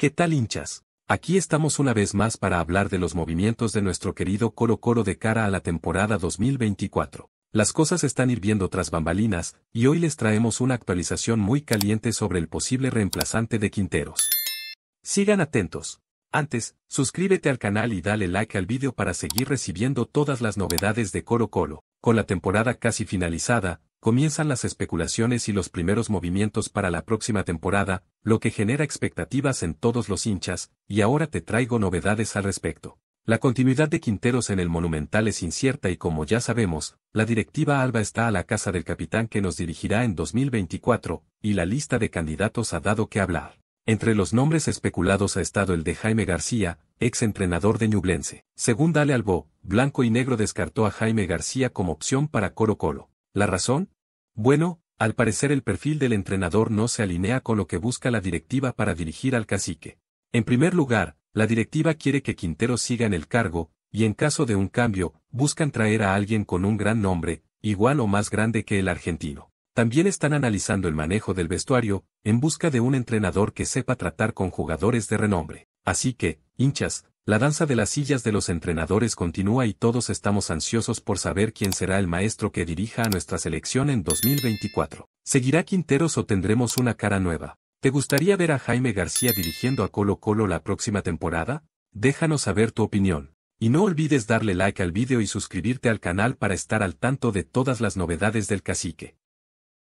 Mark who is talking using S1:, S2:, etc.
S1: ¿Qué tal hinchas? Aquí estamos una vez más para hablar de los movimientos de nuestro querido Coro Coro de cara a la temporada 2024. Las cosas están hirviendo tras bambalinas, y hoy les traemos una actualización muy caliente sobre el posible reemplazante de Quinteros. Sigan atentos. Antes, suscríbete al canal y dale like al vídeo para seguir recibiendo todas las novedades de Coro Coro. Con la temporada casi finalizada, comienzan las especulaciones y los primeros movimientos para la próxima temporada, lo que genera expectativas en todos los hinchas, y ahora te traigo novedades al respecto. La continuidad de Quinteros en el Monumental es incierta y como ya sabemos, la directiva Alba está a la casa del capitán que nos dirigirá en 2024, y la lista de candidatos ha dado que hablar. Entre los nombres especulados ha estado el de Jaime García, ex entrenador de Ñublense. Según Dale Albo, Blanco y Negro descartó a Jaime García como opción para Coro Colo. ¿La razón? Bueno, al parecer el perfil del entrenador no se alinea con lo que busca la directiva para dirigir al cacique. En primer lugar, la directiva quiere que Quintero siga en el cargo, y en caso de un cambio, buscan traer a alguien con un gran nombre, igual o más grande que el argentino. También están analizando el manejo del vestuario, en busca de un entrenador que sepa tratar con jugadores de renombre. Así que, hinchas, la danza de las sillas de los entrenadores continúa y todos estamos ansiosos por saber quién será el maestro que dirija a nuestra selección en 2024. ¿Seguirá Quinteros o tendremos una cara nueva? ¿Te gustaría ver a Jaime García dirigiendo a Colo Colo la próxima temporada? Déjanos saber tu opinión. Y no olvides darle like al video y suscribirte al canal para estar al tanto de todas las novedades del cacique.